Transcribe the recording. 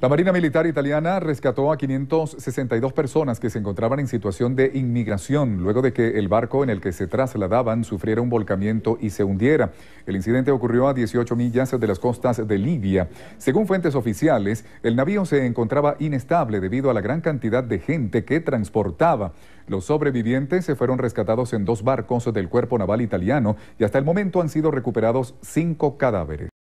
La Marina Militar Italiana rescató a 562 personas que se encontraban en situación de inmigración luego de que el barco en el que se trasladaban sufriera un volcamiento y se hundiera. El incidente ocurrió a 18 millas de las costas de Libia. Según fuentes oficiales, el navío se encontraba inestable debido a la gran cantidad de gente que transportaba. Los sobrevivientes se fueron rescatados en dos barcos del cuerpo naval italiano y hasta el momento han sido recuperados cinco cadáveres.